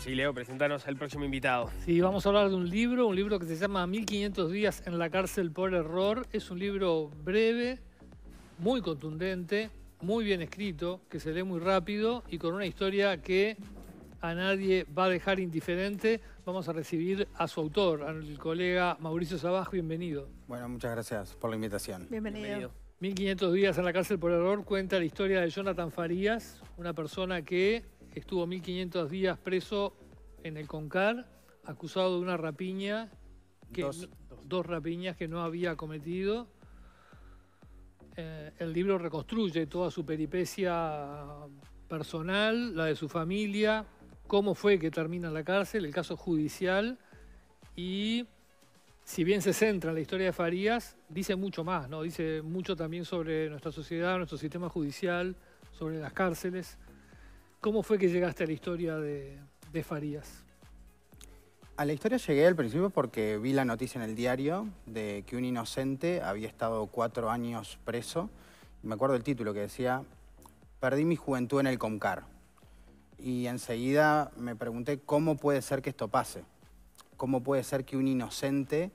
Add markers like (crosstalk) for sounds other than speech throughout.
Pues sí, Leo, preséntanos al próximo invitado. Sí, vamos a hablar de un libro, un libro que se llama 1500 días en la cárcel por error. Es un libro breve, muy contundente, muy bien escrito, que se lee muy rápido y con una historia que a nadie va a dejar indiferente. Vamos a recibir a su autor, al colega Mauricio Sabaj, bienvenido. Bueno, muchas gracias por la invitación. bienvenido. 1500 días en la cárcel por error cuenta la historia de Jonathan Farías, una persona que estuvo 1.500 días preso en el CONCAR, acusado de una rapiña, dos, rapiñas que no había cometido. Eh, el libro reconstruye toda su peripecia personal, la de su familia, cómo fue que termina en la cárcel, el caso judicial y si bien se centra en la historia de Farías, dice mucho más, ¿no? Dice mucho también sobre nuestra sociedad, nuestro sistema judicial, sobre las cárceles. ¿Cómo fue que llegaste a la historia de, Farías? A la historia llegué al principio porque vi la noticia en el diario de que un inocente había estado cuatro años preso. Me acuerdo el título que decía, perdí mi juventud en el concar". Y enseguida me pregunté cómo puede ser que esto pase. ¿Cómo puede ser que un inocente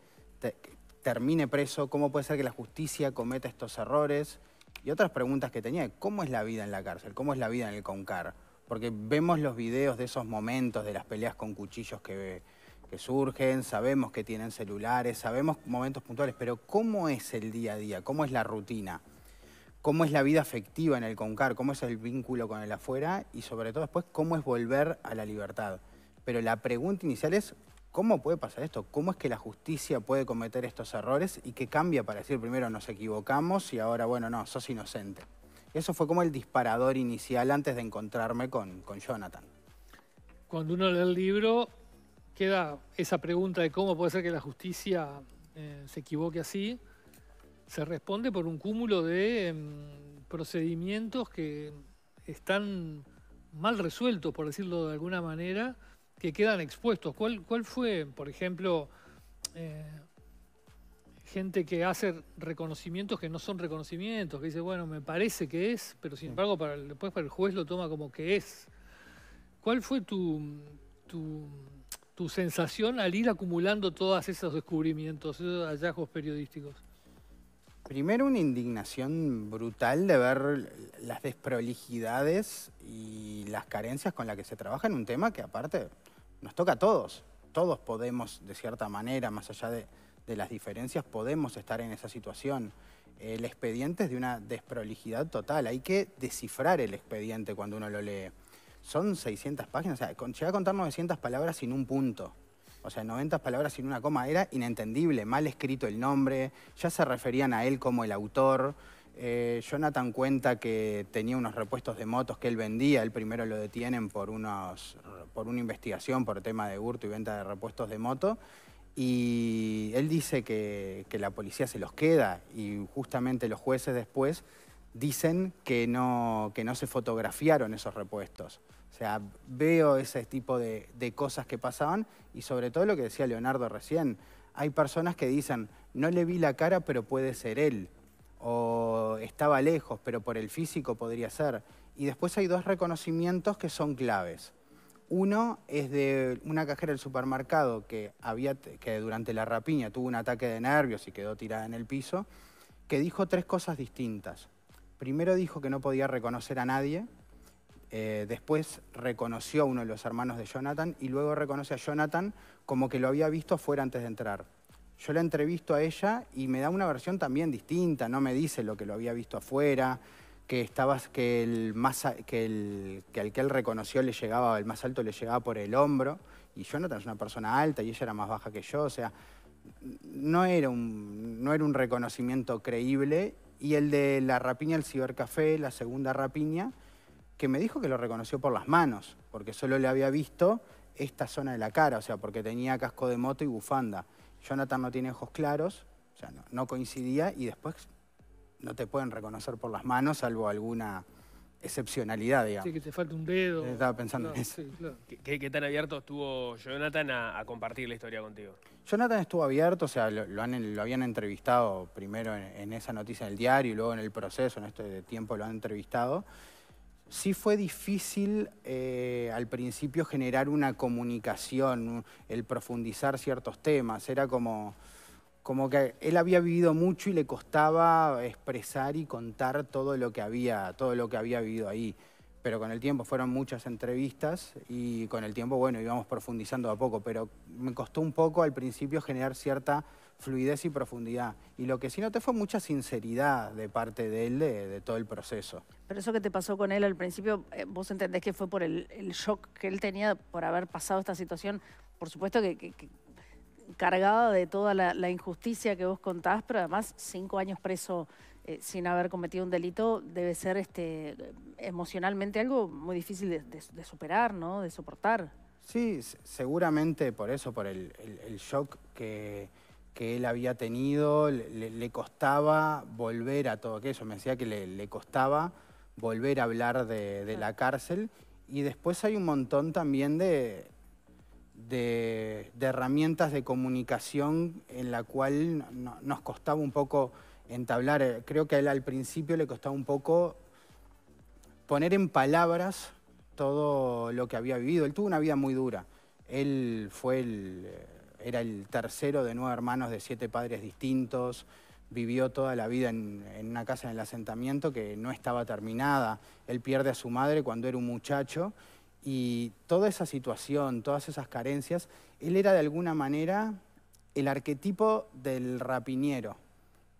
termine preso? ¿Cómo puede ser que la justicia cometa estos errores? Y otras preguntas que tenía, ¿cómo es la vida en la cárcel? ¿Cómo es la vida en el concar? porque vemos los videos de esos momentos, de las peleas con cuchillos que, surgen, sabemos que tienen celulares, sabemos momentos puntuales, pero ¿cómo es el día a día? ¿Cómo es la rutina? ¿Cómo es la vida afectiva en el CONCAR? ¿Cómo es el vínculo con el afuera? Y sobre todo después, ¿cómo es volver a la libertad? Pero la pregunta inicial es, ¿cómo puede pasar esto? ¿Cómo es que la justicia puede cometer estos errores y qué cambia para decir primero nos equivocamos y ahora, bueno, no, sos inocente? Eso fue como el disparador inicial antes de encontrarme con, Jonathan. Cuando uno lee el libro, queda esa pregunta de cómo puede ser que la justicia eh, se equivoque así. Se responde por un cúmulo de em, procedimientos que están mal resueltos, por decirlo de alguna manera, que quedan expuestos. ¿Cuál, cuál fue, por ejemplo, eh, gente que hace reconocimientos que no son reconocimientos, que dice, bueno, me parece que es, pero sin embargo después para el juez lo toma como que es. ¿Cuál fue tu, tu, tu sensación al ir acumulando todos esos descubrimientos, esos hallazgos periodísticos? Primero una indignación brutal de ver las desprolijidades y las carencias con las que se trabaja en un tema que aparte nos toca a todos. Todos podemos, de cierta manera, más allá de, de las diferencias podemos estar en esa situación. El expediente es de una desprolijidad total. Hay que descifrar el expediente cuando uno lo lee. Son 600 páginas, o sea, llega a contar 900 palabras sin un punto. O sea, 90 palabras sin una coma. Era inentendible, mal escrito el nombre, ya se referían a él como el autor. Eh, Jonathan cuenta que tenía unos repuestos de motos que él vendía. Él primero lo detienen por, unos, por una investigación por tema de hurto y venta de repuestos de moto. Y él dice que, la policía se los queda y justamente los jueces después dicen que no, que no se fotografiaron esos repuestos. O sea, veo ese tipo de, de, cosas que pasaban y sobre todo lo que decía Leonardo recién, hay personas que dicen, no le vi la cara, pero puede ser él, o estaba lejos, pero por el físico podría ser. Y después hay dos reconocimientos que son claves. Uno es de una cajera del supermercado que, que durante la rapiña tuvo un ataque de nervios y quedó tirada en el piso, que dijo tres cosas distintas. Primero dijo que no podía reconocer a nadie, eh, después reconoció a uno de los hermanos de Jonathan y luego reconoce a Jonathan como que lo había visto afuera antes de entrar. Yo la entrevisto a ella y me da una versión también distinta, no me dice lo que lo había visto afuera, que, estabas, que, el más, que, el, que al que él reconoció le llegaba, el más alto le llegaba por el hombro, y Jonathan es una persona alta y ella era más baja que yo, o sea, no era un, no era un reconocimiento creíble. Y el de la rapiña del cibercafé, la segunda rapiña, que me dijo que lo reconoció por las manos, porque solo le había visto esta zona de la cara, o sea, porque tenía casco de moto y bufanda. Jonathan no tiene ojos claros, o sea, no coincidía y después no te pueden reconocer por las manos, salvo alguna excepcionalidad, digamos. Sí, que te falta un dedo. Eh, estaba pensando en eso. ¿Qué, tan abierto estuvo Jonathan a, compartir la historia contigo? Jonathan estuvo abierto, o sea, lo, habían entrevistado primero en, esa noticia en el diario y luego en el proceso, en este tiempo lo han entrevistado. Sí fue difícil eh, al principio generar una comunicación, el profundizar ciertos temas. Era como como que él había vivido mucho y le costaba expresar y contar todo lo que había, todo lo que había vivido ahí. Pero con el tiempo fueron muchas entrevistas y con el tiempo, bueno, íbamos profundizando a poco, pero me costó un poco al principio generar cierta fluidez y profundidad. Y lo que sí noté fue mucha sinceridad de parte de él de, todo el proceso. Pero eso que te pasó con él al principio, eh, vos entendés que fue por el, shock que él tenía por haber pasado esta situación. Por supuesto que cargada de toda la, injusticia que vos contás, pero además cinco años preso eh, sin haber cometido un delito debe ser este, emocionalmente algo muy difícil de, superar, ¿no? De soportar. Sí, seguramente por eso, por el, shock que, que, él había tenido, le, costaba volver a todo aquello. Me decía que le, costaba volver a hablar de, la cárcel. Y después hay un montón también de de, herramientas de comunicación en la cual nos costaba un poco entablar, eh, creo que a él al principio le costaba un poco poner en palabras todo lo que había vivido. Él tuvo una vida muy dura. Él fue el, eh, era el tercero de nueve hermanos de siete padres distintos. Vivió toda la vida en, en, una casa en el asentamiento que no estaba terminada. Él pierde a su madre cuando era un muchacho y toda esa situación, todas esas carencias, él era de alguna manera el arquetipo del rapiñero,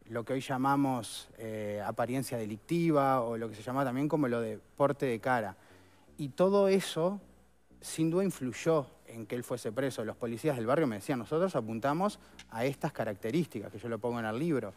lo que hoy llamamos eh, apariencia delictiva o lo que se llama también como lo de porte de cara. Y todo eso sin duda influyó en que él fuese preso. Los policías del barrio me decían, nosotros apuntamos a estas características, que yo lo pongo en el libro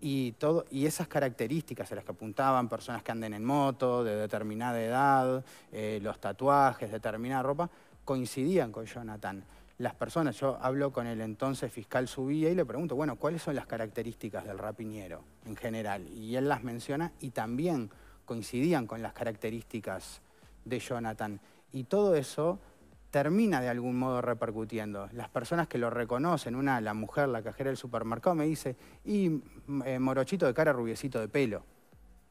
y, y esas características a las que apuntaban, personas que anden en moto, de determinada edad, eh, los tatuajes, determinada ropa, coincidían con Jonathan. Las personas, yo hablo con el entonces fiscal Subía y le pregunto, bueno, ¿cuáles son las características del rapiñero en general? Y él las menciona y también coincidían con las características de Jonathan. Y todo eso termina de algún modo repercutiendo. Las personas que lo reconocen, una, la mujer, la cajera del supermercado, me dice, y eh, morochito de cara, rubiecito de pelo.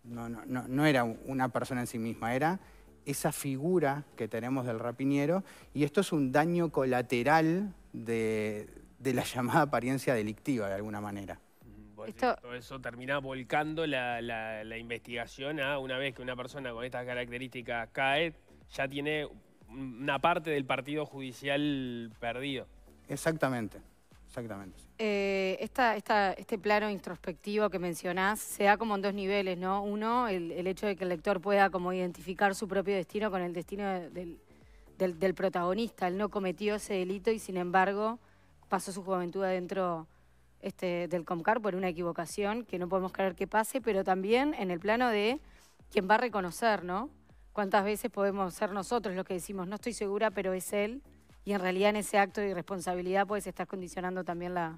No, no, no, era una persona en sí misma, era esa figura que tenemos del rapiñero y esto es un daño colateral de, la (laughs) llamada apariencia delictiva de alguna manera. Mm, todo eso termina volcando la, la investigación a una vez que una persona con estas características cae, ya tiene una parte del partido judicial perdido. Exactamente, exactamente. Eh, este plano introspectivo que mencionás se da como en dos niveles, ¿no? Uno, el, hecho de que el lector pueda como identificar su propio destino con el destino del, protagonista. Él no cometió ese delito y sin embargo pasó su juventud adentro este, del Comcar por una equivocación que no podemos creer que pase, pero también en el plano de quien va a reconocer, ¿no? ¿Cuántas veces podemos ser nosotros los que decimos, no estoy segura, pero es él? Y en realidad en ese acto de irresponsabilidad puedes estar condicionando también la,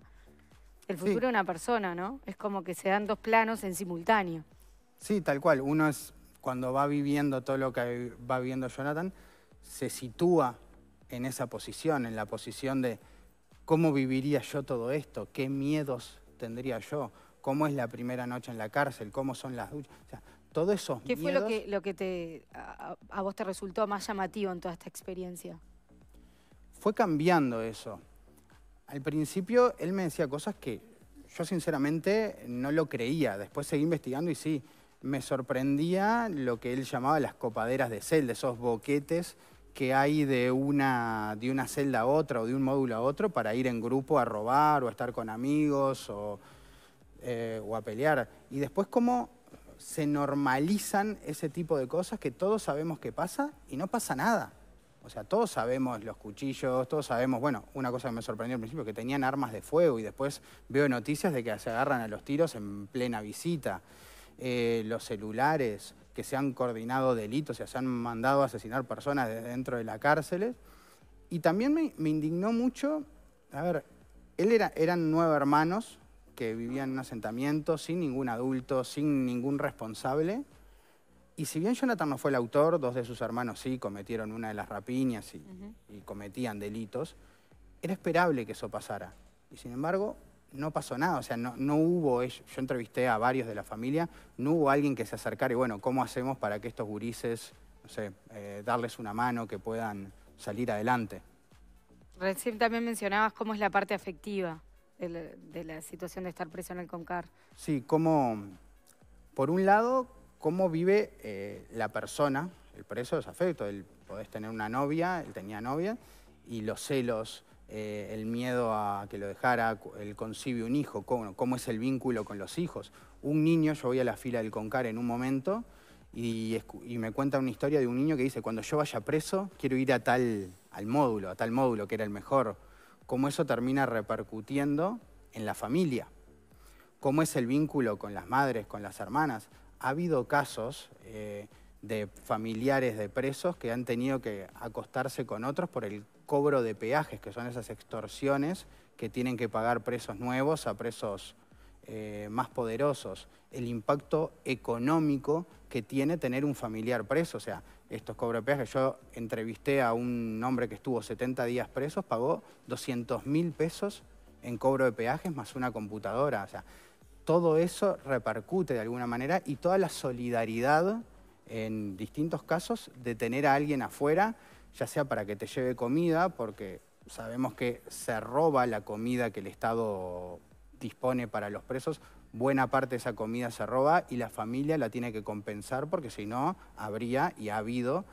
el futuro de una persona, ¿no? Es como que se dan dos planos en simultáneo. Sí, tal cual. Uno es cuando va viviendo todo lo que va viviendo Jonathan, se sitúa en esa posición, en la posición de cómo viviría yo todo esto, qué miedos tendría yo, cómo es la primera noche en la cárcel, cómo son las duchas todo eso. ¿Qué fue lo que, te, a, vos te resultó más llamativo en toda esta experiencia? Fue cambiando eso. Al principio él me decía cosas que yo sinceramente no lo creía. Después seguí investigando y sí, me sorprendía lo que él llamaba las copaderas de celda, esos boquetes que hay de una, de una celda a otra o de un módulo a otro para ir en grupo a robar o a estar con amigos o, eh, o a pelear. Y después cómo se normalizan ese tipo de cosas que todos sabemos que pasa y no pasa nada. O sea, todos sabemos los cuchillos, todos sabemos, bueno, una cosa que me sorprendió al principio, que tenían armas de fuego y después veo noticias de que se agarran a los tiros en plena visita. Eh, los celulares, que se han coordinado delitos, o se han mandado a asesinar personas dentro de las cárceles. Y también me, me indignó mucho, a ver, él era, eran nueve hermanos, que vivían en un asentamiento sin ningún adulto, sin ningún responsable. Y si bien Jonathan no fue el autor, dos de sus hermanos sí cometieron una de las rapiñas y, cometían delitos, era esperable que eso pasara. Y sin embargo, no pasó nada, o sea, no, no, hubo, yo entrevisté a varios de la familia, no hubo alguien que se acercara y bueno, ¿cómo hacemos para que estos gurises, no sé, eh, darles una mano, que puedan salir adelante? Recién también mencionabas cómo es la parte afectiva. Eh, de la, situación de estar preso en el CONCAR. Sí, como... por un lado, cómo vive eh, la persona, el preso desafecto, el podés tener una novia, él tenía novia, y los celos, eh, el miedo a que lo dejara, el concibe un hijo, cómo, es el vínculo con los hijos. Un niño, yo voy a la fila del CONCAR en un momento y, y, me cuenta una historia de un niño que dice, cuando yo vaya preso, quiero ir a tal, al módulo, a tal módulo que era el mejor cómo eso termina repercutiendo en la familia, cómo es el vínculo con las madres, con las hermanas. Ha habido casos eh, de familiares de presos que han tenido que acostarse con otros por el cobro de peajes, que son esas extorsiones que tienen que pagar presos nuevos a presos eh, más poderosos, el impacto económico que tiene tener un familiar preso. O sea, estos peajes, yo entrevisté a un hombre que estuvo 70 días preso, pagó 200 mil pesos en cobro de peajes más una computadora. O sea, todo eso repercute de alguna manera y toda la solidaridad en distintos casos de tener a alguien afuera, ya sea para que te lleve comida, porque sabemos que se roba la comida que el Estado dispone para los presos, buena parte de esa comida se roba y la familia la tiene que compensar porque si no, habría y ha habido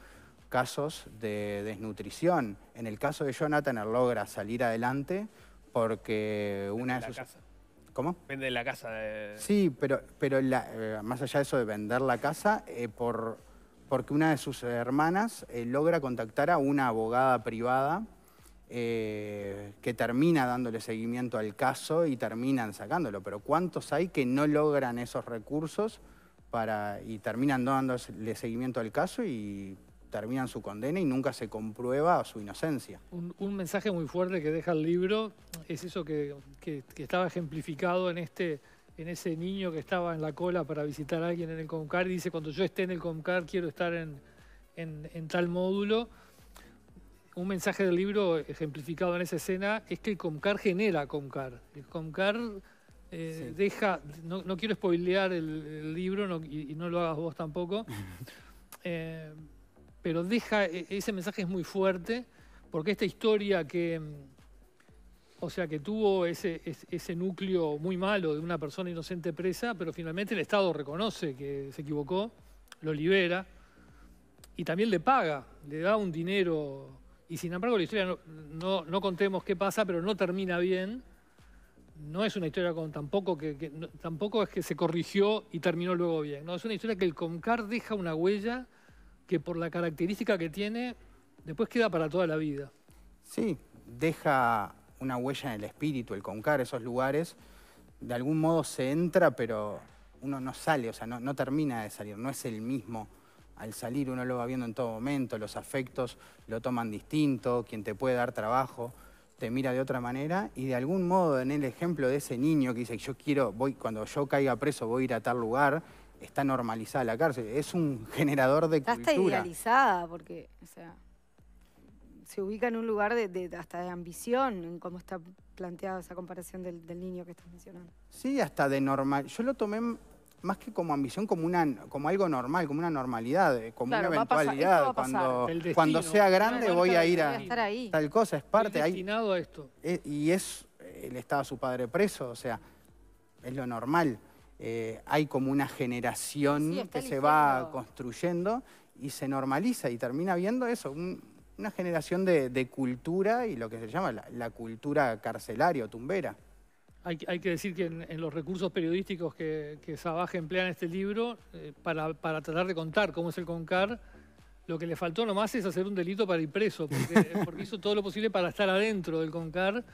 casos de desnutrición. En el caso de Jonathan, logra salir adelante porque una de, sus... Casa. ¿Cómo? Vende la casa. De... Sí, pero, pero eh, más allá de eso de vender la casa, eh, por, porque una de sus hermanas eh, logra contactar a una abogada privada eh, que termina dándole seguimiento al caso y terminan sacándolo. Pero ¿cuántos hay que no logran esos recursos para, y terminan dándole seguimiento al caso y terminan su condena y nunca se comprueba su inocencia. Un, mensaje muy fuerte que deja el libro es eso que, estaba ejemplificado en, este, en ese niño que estaba en la cola para visitar a alguien en el Comcar y dice, cuando yo esté en el Comcar, quiero estar en tal módulo un mensaje del libro ejemplificado en esa escena es que el Comcar genera Comcar. El Comcar eh, deja, no, quiero spoilear el, libro y, no lo hagas vos tampoco, (laughs) eh, pero deja, e, ese mensaje es muy fuerte porque esta historia que, mm, o sea, que tuvo ese, ese núcleo muy malo de una persona inocente presa, pero finalmente el Estado reconoce que se equivocó, lo libera y también le paga, le da un dinero y sin embargo la historia, no, contemos qué pasa, pero no termina bien. No es una historia con tampoco que, tampoco es que se corrigió y terminó luego bien. No, es una historia que el concar deja una huella que por la característica que tiene, después queda para toda la vida. Sí, deja una huella en el espíritu, el Concar, esos lugares. De algún modo se entra, pero uno no sale, o sea, no, no termina de salir, no es el mismo al salir uno lo va viendo en todo momento, los afectos lo toman distinto, quien te puede dar trabajo te mira de otra manera y de algún modo en el ejemplo de ese niño que dice yo quiero, voy, cuando yo caiga preso voy a ir a tal lugar, está normalizada la cárcel, es un (laughs) generador de está Está idealizada porque, o sea, se ubica en un lugar de, hasta de ambición, en cómo está planteada esa comparación del, del niño que estás mencionando. Sí, hasta de normal. Yo lo tomé más que como ambición, como una como algo normal, como una normalidad, eh, como una eventualidad. cuando, cuando sea grande voy a ir a tal cosa, es parte. destinado a esto. E, y es, él eh, estaba su padre preso, o sea, es lo normal. Eh, hay como una generación que se va construyendo y se normaliza y termina viendo eso, una generación de, cultura y lo que se llama la, la cultura carcelaria o tumbera hay, que decir que en, los recursos periodísticos que, que Sabaje emplea en este libro, eh, para, tratar de contar cómo es el CONCAR, lo que le faltó nomás es hacer un delito para ir preso, (laughs) porque, hizo todo lo posible para estar adentro del CONCAR.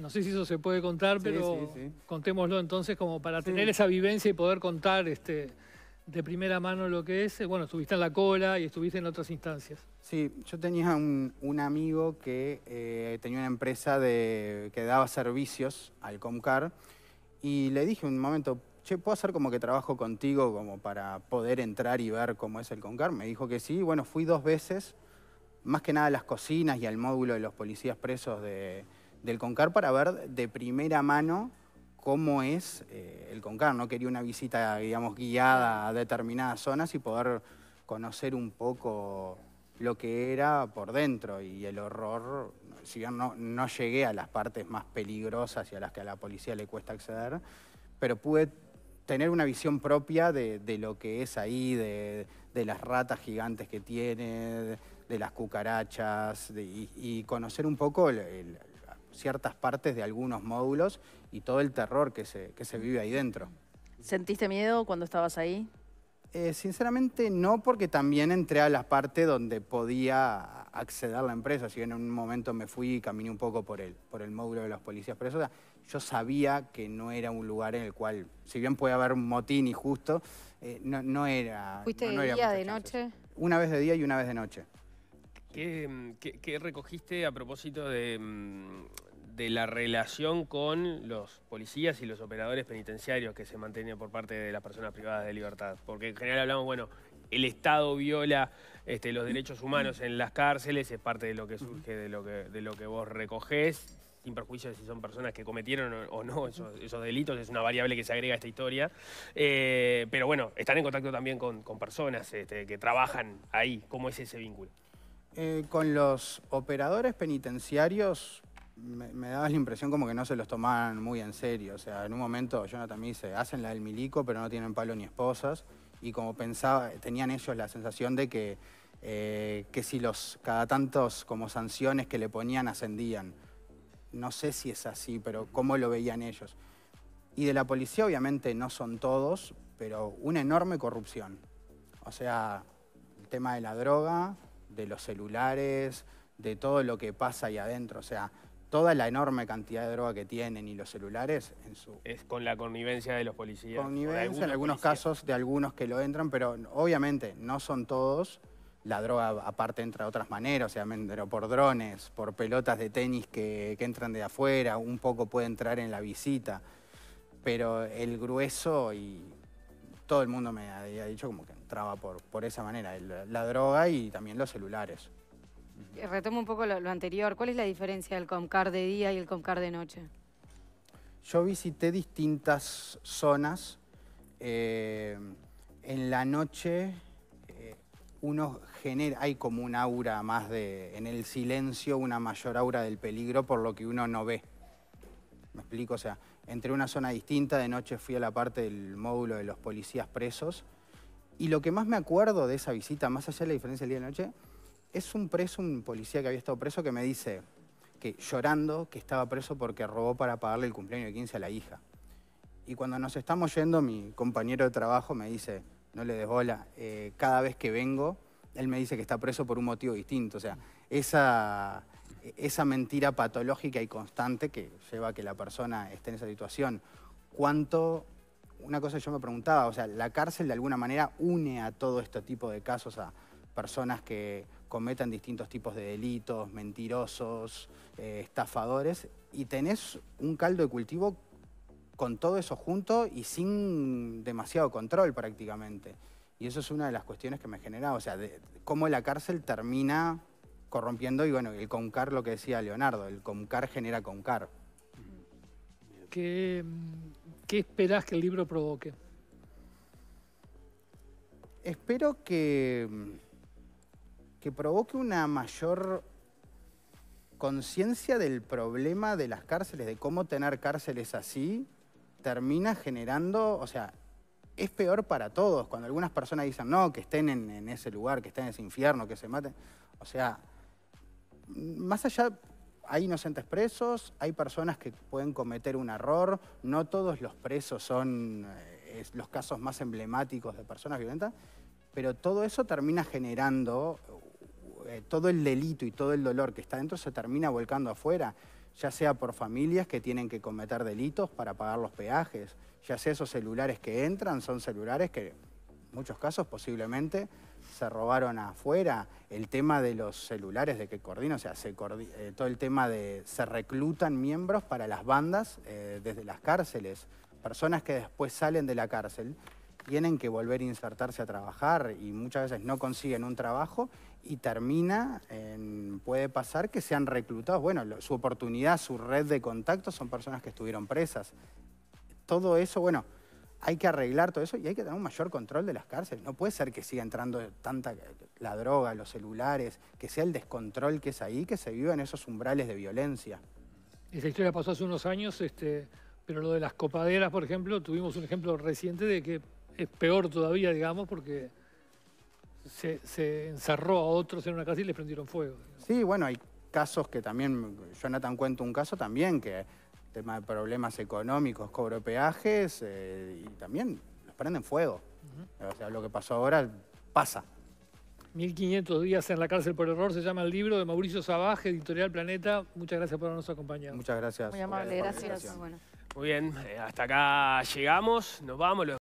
No sé si eso se puede contar, pero contémoslo entonces como para tener esa vivencia y poder contar este, de primera mano lo que es. Bueno, estuviste en la cola y estuviste en otras instancias. Sí, yo tenía un, amigo que eh, tenía una empresa de, que daba servicios al Concar y le dije un momento, che, ¿puedo hacer como que trabajo contigo como para poder entrar y ver cómo es el Concar? Me dijo que sí, bueno, fui dos veces, más que nada a las cocinas y al módulo de los policías presos del Concar para ver de primera mano cómo es eh, el Concar. No quería una visita, digamos, guiada a determinadas zonas y poder conocer un poco lo que era por dentro y el horror, si bien no, no llegué a las partes más peligrosas y a las que a la policía le cuesta acceder, pero pude tener una visión propia de, de lo que es ahí, de, de, las ratas gigantes que tiene, de, las cucarachas, y, conocer un poco ciertas partes de algunos módulos y todo el terror que se, que se vive ahí dentro. ¿Sentiste miedo cuando estabas ahí? Eh, sinceramente no, porque también entré a la parte donde podía acceder a la empresa. Si en un momento me fui y caminé un poco por el, por el módulo de las policías pero yo sabía que no era un lugar en el cual, si bien puede haber un motín injusto, eh, no, era... ¿Fuiste de día, de noche? Una vez de día y una vez de noche. qué mm, recogiste a propósito de, mm, de la relación con los policías y los operadores penitenciarios que se mantienen por parte de las personas privadas de libertad. Porque en general hablamos, bueno, el Estado viola este, los derechos humanos en las cárceles, es parte de lo que surge de lo que, de lo que vos recogés, sin perjuicio de si son personas que cometieron o no esos, delitos, es una variable que se agrega a esta historia. Eh, pero bueno, están en contacto también con, personas este, que trabajan ahí. ¿Cómo es ese vínculo? Eh, con los operadores penitenciarios me, daba la impresión como que no se los tomaban muy en serio. O sea, en un momento Jonathan me dice, hacen la del milico, pero no tienen palo ni esposas. Y como pensaba, tenían ellos la sensación de que, eh, que si los cada tantos como sanciones que le ponían ascendían. No sé si es así, pero cómo lo veían ellos. Y de la policía obviamente no son todos, pero una enorme corrupción. O sea, el tema de la droga, de los celulares, de todo lo que pasa ahí adentro. O sea, toda la enorme cantidad de droga que tienen y los celulares en su... Es con la connivencia de los policías. Connivencia, en algunos casos, de algunos que lo entran, pero obviamente no son todos. La droga aparte entra de otras maneras, o sea, por drones, por pelotas de tenis que, entran de afuera, un poco puede entrar en la visita. Pero el grueso y todo el mundo me había dicho como que entraba por esa manera, la droga y también los celulares. Eh, retomo un poco lo, anterior. ¿Cuál es la diferencia del Comcar de día y el Comcar de noche? Yo visité distintas zonas. Eh, en la noche eh, uno genera, hay como un aura más de, en el silencio, una mayor aura del peligro por lo que uno no ve. ¿Me explico? O sea, entre una zona distinta, de noche fui a la parte del módulo de los policías presos. Y lo que más me acuerdo de esa visita, más allá de la diferencia del día y la noche, es un preso, un policía que había estado preso, que me dice que llorando que estaba preso porque robó para pagarle el cumpleaños de 15 a la hija. Y cuando nos estamos yendo, mi compañero de trabajo me dice, no le des bola, eh, cada vez que vengo, él me dice que está preso por un motivo distinto. O sea, esa, esa mentira patológica y constante que lleva a que la persona esté en esa situación. ¿Cuánto, una cosa yo me preguntaba, o sea, la cárcel de alguna manera une a todo este tipo de casos a, personas que cometan distintos tipos de delitos, mentirosos, eh, estafadores, y tenés un caldo de cultivo con todo eso junto y sin demasiado control prácticamente. Y eso es una de las cuestiones que me genera, o sea, cómo la cárcel termina corrompiendo y bueno, el concar, lo que decía Leonardo, el concar genera concar. ¿Qué, qué esperás que el libro provoque? Espero que mm, que provoque una mayor conciencia del problema de las cárceles, de cómo tener cárceles así, termina generando, o sea, es peor para todos. Cuando algunas personas dicen, no, que estén en, ese lugar, que estén en ese infierno, que se maten. O sea, más allá, hay inocentes presos, hay personas que pueden cometer un error, no todos los presos son eh, los casos más emblemáticos de personas violentas, pero todo eso termina generando eh, todo el delito y todo el dolor que está dentro se termina volcando afuera, ya sea por familias que tienen que cometer delitos para pagar los peajes, ya sea esos celulares que entran, son celulares que en muchos casos posiblemente se robaron afuera, el tema de los celulares, de que coordina, o sea, se eh, todo el tema de se reclutan miembros para las bandas eh, desde las cárceles, personas que después salen de la cárcel tienen que volver a insertarse a trabajar y muchas veces no consiguen un trabajo y termina, puede pasar que sean reclutados. Bueno, su oportunidad, su red de contactos son personas que estuvieron presas. Todo eso, bueno, hay que arreglar todo eso y hay que tener un mayor control de las cárceles. No puede ser que siga entrando tanta la droga, los celulares, que sea el descontrol que es ahí, que se viva en esos umbrales de violencia. Esa historia pasó hace unos años, este, pero lo de las copaderas, por ejemplo, tuvimos un ejemplo reciente de que es peor todavía, digamos, porque se, encerró a otros en una casa y les prendieron fuego. Sí, bueno, hay casos que también, Jonathan cuenta un caso también que tema de problemas económicos, cobro peajes eh, y también los prenden fuego. O sea, lo que pasó ahora pasa. 1500 días en la cárcel por error se llama el libro de Mauricio Sabaje, Editorial Planeta. Muchas gracias por habernos acompañado. Muchas gracias. Muy amable, gracias. Muy bien, eh, hasta acá llegamos. Nos vamos.